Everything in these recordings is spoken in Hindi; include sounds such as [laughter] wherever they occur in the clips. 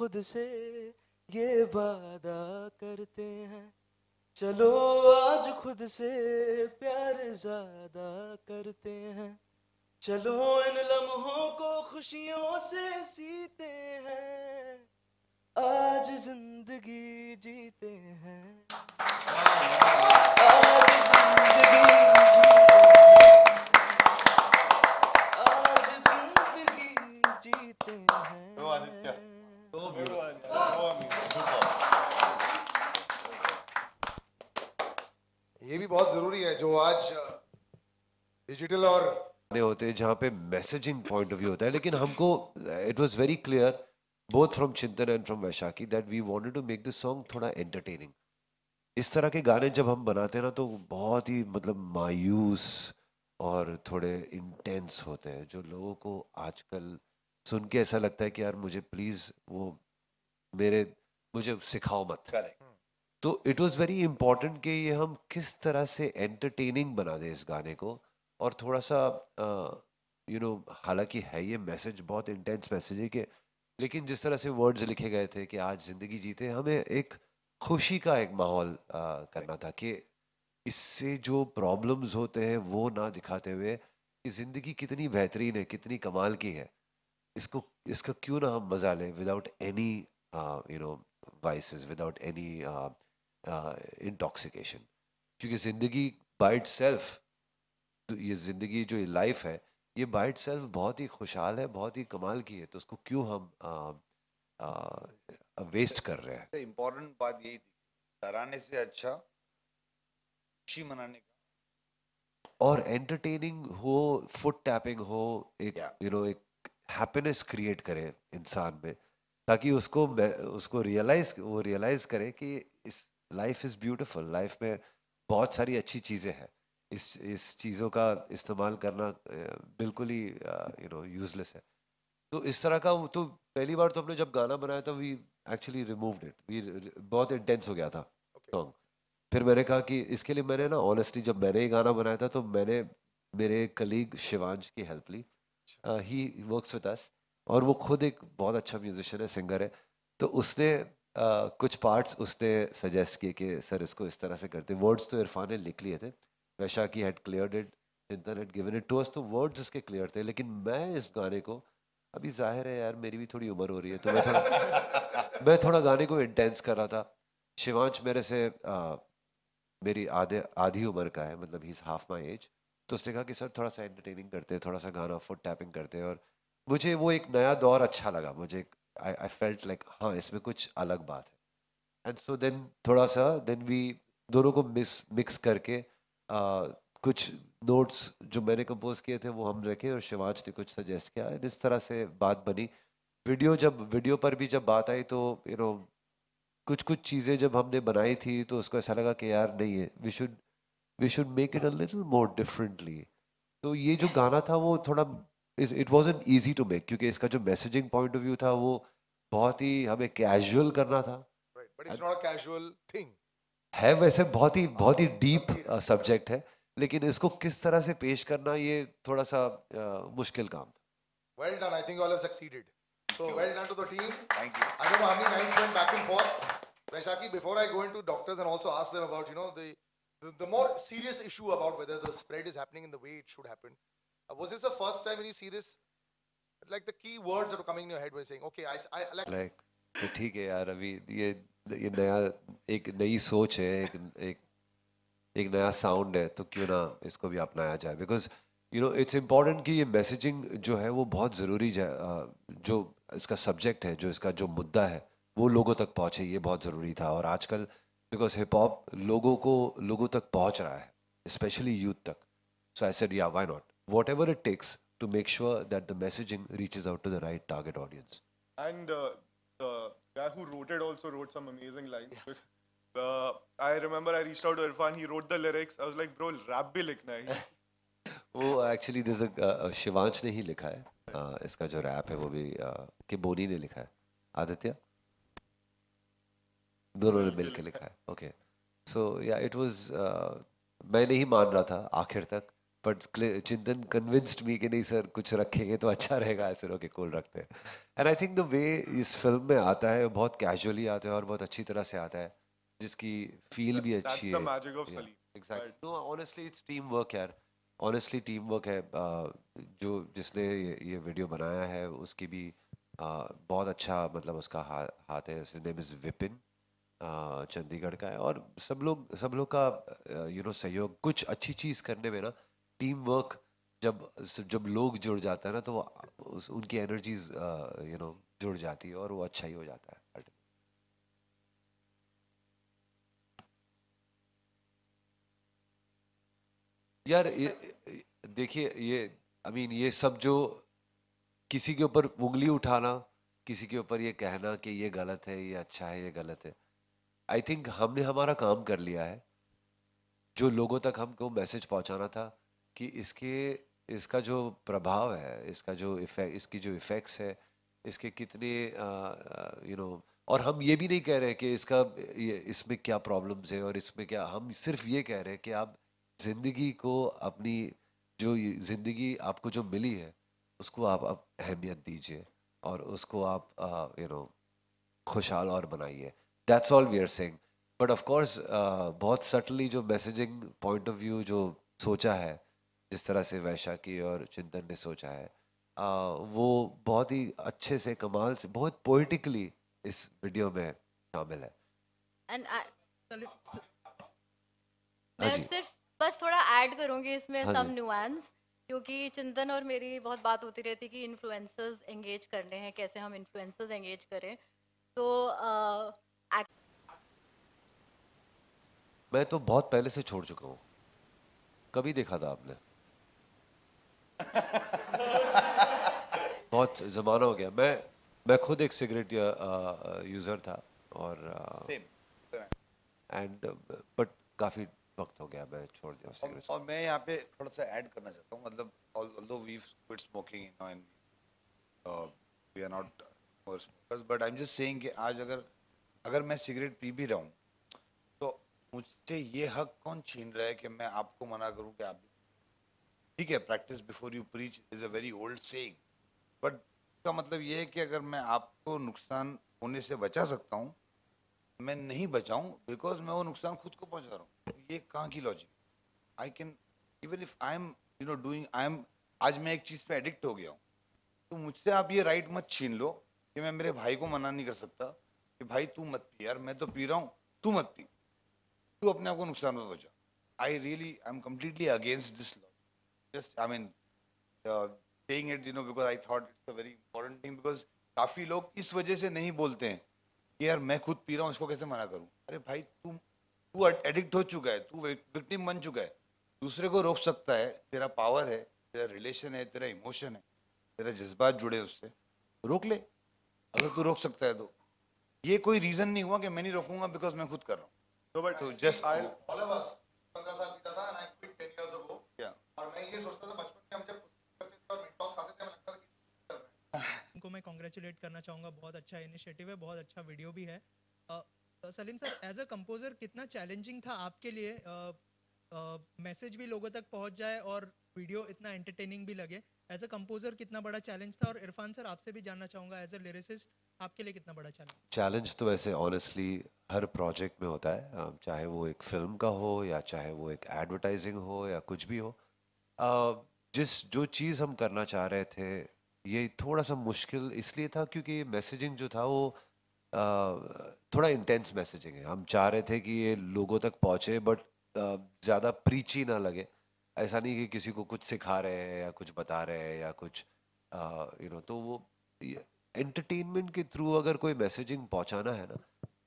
खुद से ये वादा करते हैं चलो आज खुद से प्यार ज्यादा करते हैं चलो इन लम्हों को खुशियों से सीते हैं आज जिंदगी जीते हैं आज जिंदगी डिजिटल और होते हैं जहाँ पे मैसेजिंग पॉइंट ऑफ व्यू होता है लेकिन हमको it was very clear both from Chintan and from Vaishakhi that we wanted to make this song थोड़ा एंटरटेनिंग इस तरह के गाने जब हम बनाते हैं ना तो बहुत ही मतलब मायूस और थोड़े इंटेंस होते हैं जो लोगों को आजकल सुन के ऐसा लगता है कि यार मुझे प्लीज़ वो मेरे मुझे सिखाओ मत Correct. Hmm. तो इट वॉज़ वेरी इंपॉर्टेंट कि ये हम किस तरह से एंटरटेनिंग बना दें इस गाने को और थोड़ा सा यू नो हालांकि है ये मैसेज बहुत इंटेंस मैसेज है कि लेकिन जिस तरह से वर्ड्स लिखे गए थे कि आज ज़िंदगी जीते हमें एक खुशी का एक माहौल करना था कि इससे जो प्रॉब्लम्स होते हैं वो ना दिखाते हुए कि ज़िंदगी कितनी बेहतरीन है कितनी कमाल की है इसको इसका क्यों ना हम मज़ा लें without any you know vices without any intoxication क्योंकि ज़िंदगी बाइट सेल्फ तो ये ज़िंदगी जो लाइफ है ये बाइट सेल्फ बहुत ही खुशहाल है बहुत ही कमाल की है तो उसको क्यों हम आ, आ, वेस्ट कर रहे हैं इम्पोर्टेंट अच्छा, बात यही थी डराने से अच्छा खुशी मनाने का और एंटरटेनिंग हो फुट टैपिंग हो एक you yeah. No you know, एक हैप्पीनेस क्रिएट करे इंसान में ताकि उसको उसको रियलाइज वो रियलाइज करे कि इस लाइफ इज़ ब्यूटीफुल लाइफ में बहुत सारी अच्छी चीज़ें हैं इस इस चीज़ों का इस्तेमाल करना बिल्कुल ही यू नो यूजलेस है तो इस तरह का तो पहली बार तो हमने जब गाना बनाया था we actually removed it we बहुत इंटेंस हो गया था सॉन्ग okay. फिर मैंने कहा कि इसके लिए मैंने ना ऑनेस्टली जब मैंने ये गाना बनाया था तो मैंने मेरे कलीग शिवांश की हेल्प ली ही वर्क्स विद अस और वो खुद एक बहुत अच्छा म्यूजिशियन है सिंगर है तो उसने uh, कुछ पार्ट्स उसने सजेस्ट किए कि सर इसको इस तरह से करते वर्ड्स तो इरफान ने लिख लिए थे की had clear it Chintan had given it to us तो वर्ड्स उसके क्लियर थे लेकिन मैं इस गाने को अभी जाहिर है यार मेरी भी थोड़ी उम्र हो रही है तो मैं थोड़ा [laughs] मैं थोड़ा गाने को इंटेंस कर रहा था शिवांश मेरे से आ, मेरी आधे आधी उम्र का है मतलब he is half my age तो उसने कहा कि सर थोड़ा सा एंटरटेनिंग करते हैं थोड़ा सा गाना फुट टैपिंग करते हैं और मुझे वो एक नया दौर अच्छा लगा मुझे आई फेल्ट लाइक हाँ इसमें कुछ अलग बात है एंड सो देन थोड़ा सा देन वी दोनों को मिस मिक्स करके कुछ नोट्स जो मैंने कंपोज किए थे वो हम रखे और शिवाज ने कुछ सजेस्ट किया इस तरह से बात बनी वीडियो जब वीडियो पर भी जब बात आई तो यू नो कुछ कुछ चीज़ें जब हमने बनाई थी तो उसको ऐसा लगा कि यार नहीं है we should we should make it a little more differently तो ये जो गाना था वो थोड़ा it was an easy to make क्योंकि इसका जो मैसेजिंग पॉइंट ऑफ व्यू था वो बहुत ही हमें कैजुअल करना था right, है वैसे बहुत ही बहुत ही डीप सब्जेक्ट uh, है लेकिन इसको किस तरह से पेश करना ये थोड़ा सा uh, मुश्किल काम well done I think all have succeeded so well done to the team thank you I don't have nice friend back and for Vaishakhi before I go into doctors and also ask them about you know the the more serious issue about whether the spread is happening in the way it should happen uh, was this the first time when you see this like the key words that are coming in your head were saying okay i, I like like तो ठीक है यार अभी ये ये नया एक नई सोच है एक एक एक नया साउंड है तो क्यों ना इसको भी अपनाया जाए because you know it's important कि ये मैसेजिंग जो है वो बहुत ज़रूरी जो इसका सब्जेक्ट है जो इसका जो मुद्दा है वो लोगों तक पहुँचे ये बहुत ज़रूरी था और आजकल बिकॉज हिप हॉप लोगों को लोगों तक पहुँच रहा है स्पेशली यूथ तक so I said yeah why not whatever it takes to make sure that the messaging reaches out to the right target audience and guy who wrote it also wrote some amazing lines. Yeah. Uh, I remember I reached out to Irfan. He wrote the lyrics. I was like, bro, rap bhi likhna hai. वो एक्चुअली दिस शिवांश ने ही लिखा है uh, इसका जो रैप है वो भी uh, के बोनी ने लिखा है आदित्य दोनों ने मिलकर लिखा है ओके सो या इट वाज मैं नहीं मान रहा था आखिर तक बट चिंतन कन्विंस्ड मी कि नहीं सर कुछ रखेंगे तो अच्छा रहेगा ऐसे लोग कोल रखते हैं and I think the way इस फिल्म में आता है बहुत कैजुअली आता है और बहुत अच्छी तरह से आता है जिसकी फील भी अच्छी है exact no honestly it's team work यार ऑनेस्टली टीम वर्क है uh, जो जिसने ये वीडियो बनाया है उसकी भी uh, बहुत अच्छा मतलब उसका हाथ है नेम इज़ विपिन चंडीगढ़ का है और सब लोग सब लोग का यू uh, नो सहयोग कुछ अच्छी चीज़ करने में ना टीम वर्क जब जब लोग जुड़ जाते हैं ना तो उस, उनकी एनर्जीज यू नो जुड़ जाती है और वो अच्छा ही हो जाता है यार देखिए ये आई मीन ये सब जो किसी के ऊपर उंगली उठाना किसी के ऊपर ये कहना कि ये गलत है ये अच्छा है ये गलत है आई थिंक हमने हमारा काम कर लिया है जो लोगों तक हमको मैसेज पहुंचाना था कि इसके इसका जो प्रभाव है इसका जो इफेक्ट इसकी जो इफ़ेक्ट्स है इसके कितने यू नो और हम ये भी नहीं कह रहे कि इसका इसमें क्या प्रॉब्लम्स है और इसमें क्या हम सिर्फ ये कह रहे हैं कि आप ज़िंदगी को अपनी जो ज़िंदगी आपको जो मिली है उसको आप अब अहमियत दीजिए और उसको आप यू नो खुशहाल और बनाइए that's all we are saying but of course बहुत सटली जो मैसेजिंग पॉइंट ऑफ व्यू जो सोचा है जिस तरह से वैशाखी और चिंतन ने सोचा है आ, वो बहुत ही अच्छे से कमाल से बहुत पोइटिकली इस वीडियो में शामिल है मैं हाँ सिर्फ बस थोड़ा ऐड करूंगी इसमें सम हाँ न्यूएंस क्योंकि चिंतन और मेरी बहुत बात होती रहती कि इन्फ्लुएंसर्स एंगेज करने हैं कैसे हम इन्फ्लुएंसर्स एंगेज करें तो आ, आ, मैं तो बहुत पहले से छोड़ चुका हूँ कभी देखा था आपने [laughs] बहुत ज़माना हो गया मैं मैं खुद एक सिगरेट यूज़र था और एंड बट काफ़ी वक्त हो गया मैं छोड़ दिया सिगरेट और, और मैं यहाँ पे थोड़ा सा ऐड करना चाहता हूँ मतलब although we've quit smoking you know and uh, we are not more smokers but I'm just saying कि आज अगर अगर मैं सिगरेट पी भी रहा हूँ तो मुझसे ये हक कौन छीन रहा है कि मैं आपको मना करूँ कि आप भी ठीक है practice before you preach is a very old saying but इसका मतलब ये है कि अगर मैं आपको नुकसान होने से बचा सकता हूँ मैं नहीं बचाऊँ बिकॉज मैं वो नुकसान खुद को पहुँचा रहा हूँ ये कहाँ की logic I can even if I am you know doing I am आज मैं एक चीज़ पे एडिक्ट हो गया हूँ तो मुझसे आप ये राइट मत छीन लो कि मैं मेरे भाई को मना नहीं कर सकता कि भाई तू मत पी यार मैं तो पी रहा हूँ तू मत पी तू अपने आप को नुकसान मत पहुँचा I really I am completely against this law just I mean uh, saying it you know because I thought it's a very important thing because काफी लोग इस वजह से नहीं बोलते हैं कि यार मैं खुद पी रहा हूँ इसको कैसे मना करूँ अरे भाई तू तू एडिक्ट हो चुका है तू विक्टिम बन चुका है दूसरे को रोक सकता है तेरा पावर है तेरा रिलेशन है तेरा इमोशन है तेरा जज्बात जुड़े उससे तो रोक ले अगर तू रोक सकता है तो ये कोई रीजन नहीं हुआ कि मैं नहीं रोकूंगा बिकॉज मैं खुद कर रहा हूँ no, but तो just all of us 15 साल मैं कॉन्ग्रेचुलेट करना चाहूँगा बहुत अच्छा इनिशिएटिव है बहुत अच्छा वीडियो भी है Salim sir as a composer कितना चैलेंजिंग था आपके लिए मैसेज uh, भी लोगों तक पहुँच जाए और वीडियो इतना एंटरटेनिंग भी लगे एज अ कंपोजर कितना बड़ा चैलेंज था और इरफान सर आपसे भी जानना चाहूँगा एज अ लिरिसिस्ट आपके लिए कितना बड़ा चैलेंज चैलेंज तो वैसे ऑनेस्टली हर प्रोजेक्ट में होता है चाहे वो एक फिल्म का हो या चाहे वो एक एडवर्टाइजिंग हो या कुछ भी हो जिस जो चीज़ हम करना चाह रहे थे ये थोड़ा सा मुश्किल इसलिए था क्योंकि ये मैसेजिंग जो था वो आ, थोड़ा इंटेंस मैसेजिंग है हम चाह रहे थे कि ये लोगों तक पहुँचे बट ज़्यादा प्रीची ना लगे ऐसा नहीं कि किसी को कुछ सिखा रहे हैं या कुछ बता रहे हैं या कुछ यू नो तो वो एंटरटेनमेंट के थ्रू अगर कोई मैसेजिंग पहुंचाना है ना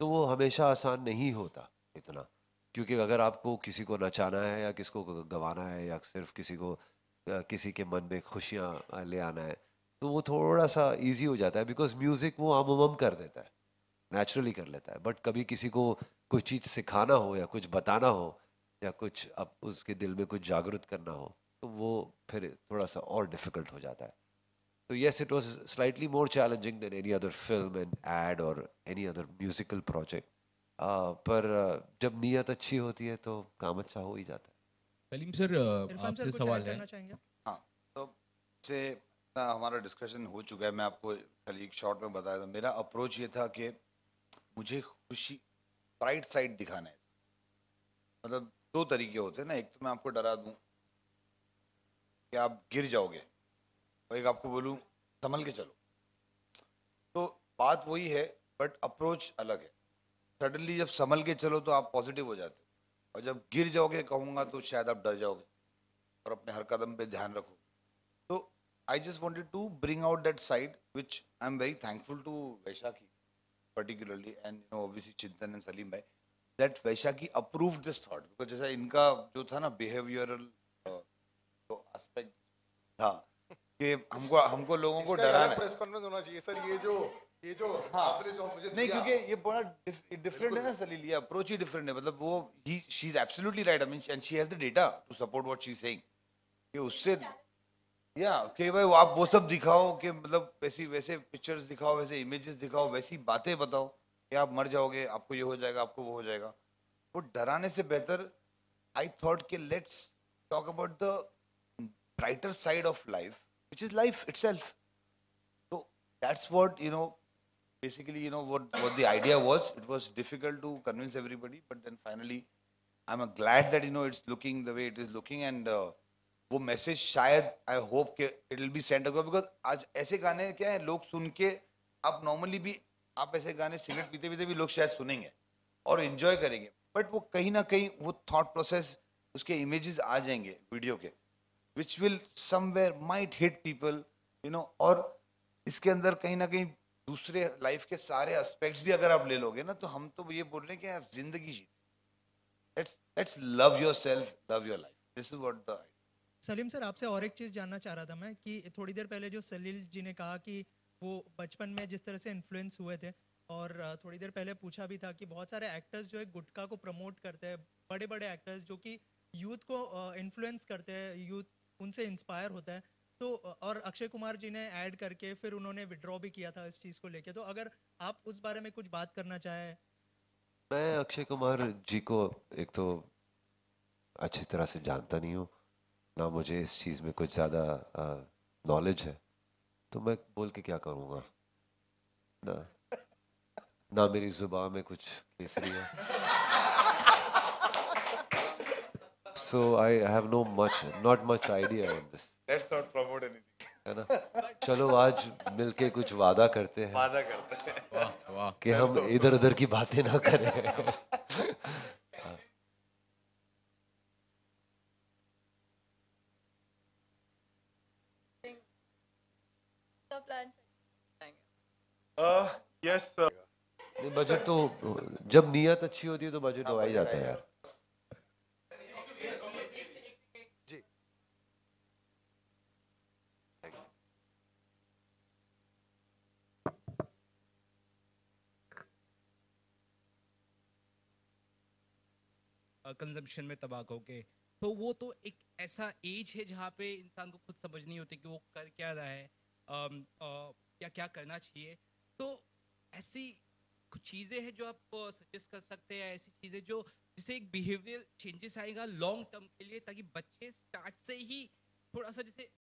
तो वो हमेशा आसान नहीं होता इतना क्योंकि अगर आपको किसी को नचाना है या किसको गवाना है या सिर्फ किसी को किसी के मन में खुशियाँ ले आना है तो वो थोड़ा सा इजी हो जाता है बिकॉज म्यूज़िक वो आम उमम कर देता है नेचुरली कर लेता है बट कभी किसी को कुछ चीज़ सिखाना हो या कुछ बताना हो या कुछ अब उसके दिल में कुछ जागरूक करना हो तो वो फिर थोड़ा सा और डिफिकल्ट हो जाता है तो yes it was slightly more challenging than any other film and ad और एनी अदर म्यूजिकल प्रोजेक्ट पर uh, जब नीयत अच्छी होती है तो काम अच्छा हो ही जाता है सलीम सर uh, आपसे सवाल है हाँ तो से ना हमारा डिस्कशन हो चुका है मैं आपको खाली एक शॉर्ट में बताया था मेरा अप्रोच ये था कि मुझे खुशी ब्राइट साइड दिखाना है मतलब दो तरीके होते हैं ना एक तो मैं आपको डरा दूं कि आप गिर जाओगे और एक आपको बोलूं संभल के चलो तो बात वही है बट अप्रोच अलग है सडनली जब संभल के चलो तो आप पॉजिटिव हो जाते हो और जब गिर जाओगे कहूँगा तो शायद आप डर जाओगे और अपने हर कदम पे ध्यान रखो I just wanted to bring out that side, which I'm very thankful to Vaishaki, particularly, and you know, obviously Chintan and Salim bhai, that Vaishaki approved this thought. Because जैसा inka jo tha na behavioral तो aspect tha, ke humko, humko logon ko darana hai. press conference hona chahiye, sir, ye jo, ye jo, aapne jo mujhe मुझे नहीं क्योंकि ये बड़ा डिफरेंट है ना सलीलिया अप्रोच ही डिफरेंट है मतलब वो ही she is absolutely right I mean and she has the data to support what she saying. Ye usse... उससे या कि भाई आप वो सब दिखाओ कि मतलब वैसी वैसे पिक्चर्स दिखाओ वैसे इमेजेस दिखाओ वैसी बातें बताओ कि आप मर जाओगे आपको ये हो जाएगा आपको वो हो जाएगा वो डराने से बेहतर आई थॉट कि let's talk about the brighter side of life which is life it तो that's what you know basically you know what what the idea was it was difficult to convince everybody but then finally I am glad that you know it's looking the way it is looking and वो मैसेज शायद आई होप के it will be send because आज ऐसे गाने क्या है लोग सुन के आप नॉर्मली भी आप ऐसे गाने सिगरेट पीते पीते भी लोग शायद सुनेंगे और इन्जॉय करेंगे बट वो कहीं ना कहीं वो थॉट प्रोसेस उसके इमेजेस आ जाएंगे वीडियो के which will somewhere might hit people you know और इसके अंदर कहीं ना कहीं दूसरे लाइफ के सारे एस्पेक्ट्स भी अगर आप ले लोगे ना तो हम तो ये बोल रहे हैं कि आप जिंदगी जीते let's let's love yourself love your life this is what the Salim sir आपसे और एक चीज़ जानना चाह रहा था मैं कि थोड़ी देर पहले जो सलील जी ने कहा कि वो बचपन में जिस तरह से इन्फ्लुएंस हुए थे और थोड़ी देर पहले पूछा भी था कि बहुत सारे एक्टर्स जो है गुटका को प्रमोट करते हैं बड़े बड़े एक्टर्स जो कि यूथ को इन्फ्लुएंस करते हैं यूथ उनसे इंस्पायर होता है तो और अक्षय कुमार जी ने ऐड करके फिर उन्होंने विड्रॉ भी किया था इस चीज़ को लेकर तो अगर आप उस बारे में कुछ बात करना चाहें मैं अक्षय कुमार जी को एक तो अच्छी तरह से जानता नहीं हूँ ना मुझे इस चीज़ में कुछ ज़्यादा नॉलेज है तो मैं बोल के क्या करूँगा ना ना मेरी जुबान में कुछ केसरी है so I have no much not much idea on this let's not promote anything है ना चलो आज मिलके कुछ वादा करते हैं वादा करते हैं वाह वाह कि हम इधर उधर की बातें ना करें यस नहीं बजट तो जब नियत अच्छी होती है तो बजट हो ही जाता है यार कंजम्पशन में तंबाकू के तो वो तो एक ऐसा एज है जहाँ पे इंसान को खुद समझ नहीं होती कि वो कर क्या रहा है आ, आ, क्या क्या करना चाहिए ऐसी कुछ चीज़ें हैं जो आप सजेस्ट कर सकते हैं ऐसी चीज़ें जो जिसे एक बिहेवियर चेंजेस आएगा लॉन्ग टर्म के लिए ताकि बच्चे स्टार्ट से ही थोड़ा सा जैसे